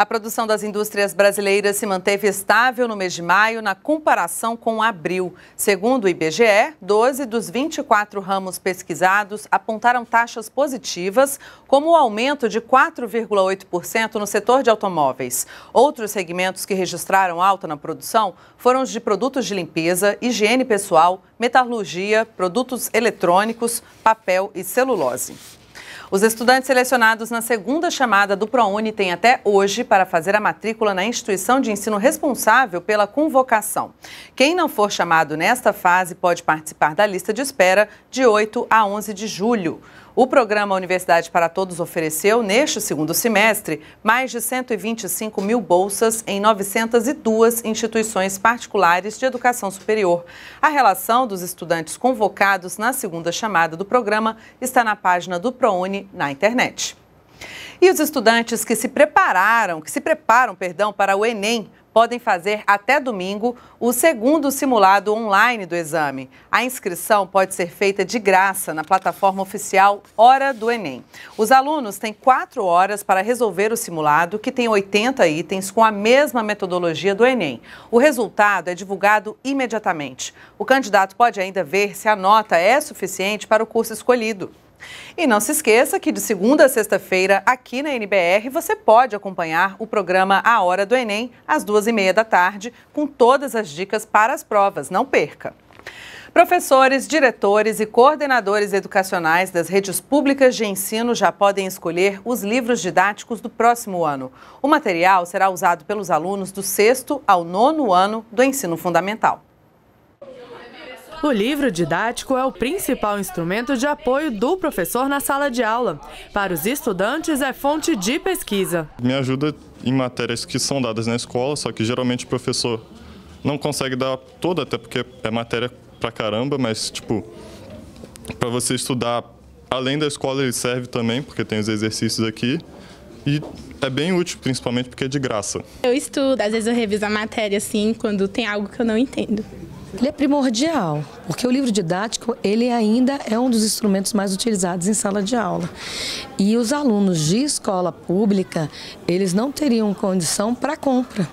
A produção das indústrias brasileiras se manteve estável no mês de maio na comparação com abril. Segundo o IBGE, 12 dos 24 ramos pesquisados apontaram taxas positivas, como o aumento de 4,8% no setor de automóveis. Outros segmentos que registraram alta na produção foram os de produtos de limpeza, higiene pessoal, metalurgia, produtos eletrônicos, papel e celulose. Os estudantes selecionados na segunda chamada do ProUni têm até hoje para fazer a matrícula na instituição de ensino responsável pela convocação. Quem não for chamado nesta fase pode participar da lista de espera de 8 a 11 de julho. O programa Universidade para Todos ofereceu, neste segundo semestre, mais de 125 mil bolsas em 902 instituições particulares de educação superior. A relação dos estudantes convocados na segunda chamada do programa está na página do ProUni na internet. E os estudantes que se prepararam, que se preparam, perdão, para o Enem, podem fazer até domingo o segundo simulado online do exame. A inscrição pode ser feita de graça na plataforma oficial Hora do Enem. Os alunos têm quatro horas para resolver o simulado, que tem 80 itens com a mesma metodologia do Enem. O resultado é divulgado imediatamente. O candidato pode ainda ver se a nota é suficiente para o curso escolhido. E não se esqueça que de segunda a sexta-feira, aqui na NBR, você pode acompanhar o programa A Hora do Enem, às duas e meia da tarde, com todas as dicas para as provas. Não perca! Professores, diretores e coordenadores educacionais das redes públicas de ensino já podem escolher os livros didáticos do próximo ano. O material será usado pelos alunos do sexto ao nono ano do ensino fundamental. O livro didático é o principal instrumento de apoio do professor na sala de aula. Para os estudantes, é fonte de pesquisa. Me ajuda em matérias que são dadas na escola, só que geralmente o professor não consegue dar toda, até porque é matéria pra caramba, mas, tipo, para você estudar além da escola ele serve também, porque tem os exercícios aqui. E é bem útil, principalmente porque é de graça. Eu estudo, às vezes eu reviso a matéria assim, quando tem algo que eu não entendo. Ele é primordial, porque o livro didático ele ainda é um dos instrumentos mais utilizados em sala de aula. E os alunos de escola pública, eles não teriam condição para compra.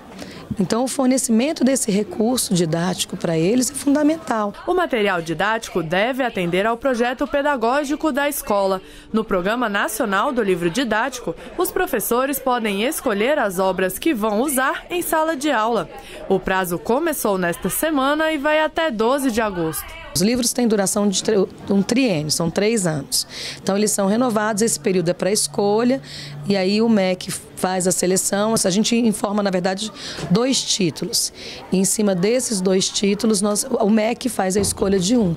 Então, o fornecimento desse recurso didático para eles é fundamental. O material didático deve atender ao projeto pedagógico da escola. No Programa Nacional do Livro Didático, os professores podem escolher as obras que vão usar em sala de aula. O prazo começou nesta semana e vai até 12 de agosto. Os livros têm duração de um triênio, são três anos. Então eles são renovados, esse período é para escolha, e aí o MEC faz a seleção. A gente informa, na verdade, dois títulos. E em cima desses dois títulos, nós, o MEC faz a escolha de um.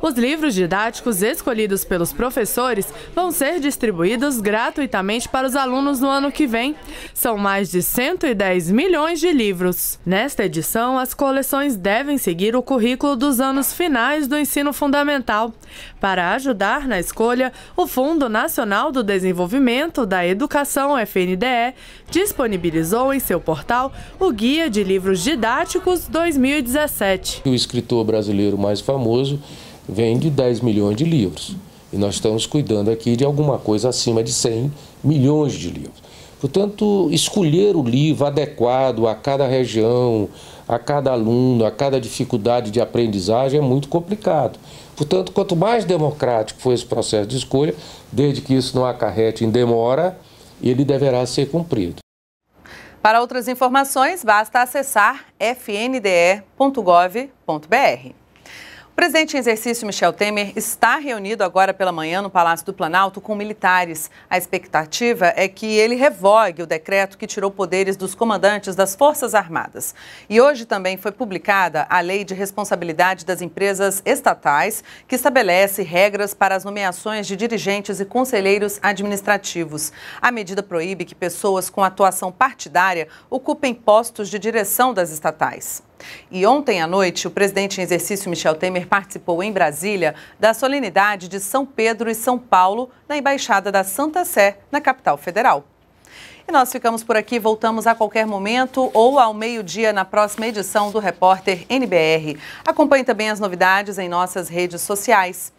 Os livros didáticos escolhidos pelos professores vão ser distribuídos gratuitamente para os alunos no ano que vem. São mais de 110 milhões de livros. Nesta edição, as coleções devem seguir o currículo dos anos finais do ensino fundamental. Para ajudar na escolha, o Fundo Nacional do Desenvolvimento da Educação, FNDE, disponibilizou em seu portal o Guia de Livros Didáticos 2017. O escritor brasileiro mais famoso vende 10 milhões de livros. E nós estamos cuidando aqui de alguma coisa acima de 100 milhões de livros. Portanto, escolher o livro adequado a cada região, a cada aluno, a cada dificuldade de aprendizagem é muito complicado. Portanto, quanto mais democrático for esse processo de escolha, desde que isso não acarrete em demora, ele deverá ser cumprido. Para outras informações, basta acessar fnde.gov.br. O presidente em exercício Michel Temer está reunido agora pela manhã no Palácio do Planalto com militares. A expectativa é que ele revogue o decreto que tirou poderes dos comandantes das Forças Armadas. E hoje também foi publicada a Lei de Responsabilidade das Empresas Estatais, que estabelece regras para as nomeações de dirigentes e conselheiros administrativos. A medida proíbe que pessoas com atuação partidária ocupem postos de direção das estatais. E ontem à noite, o presidente em exercício Michel Temer participou em Brasília da solenidade de São Pedro e São Paulo na Embaixada da Santa Sé, na capital federal. E nós ficamos por aqui, voltamos a qualquer momento ou ao meio-dia na próxima edição do Repórter NBR. Acompanhe também as novidades em nossas redes sociais.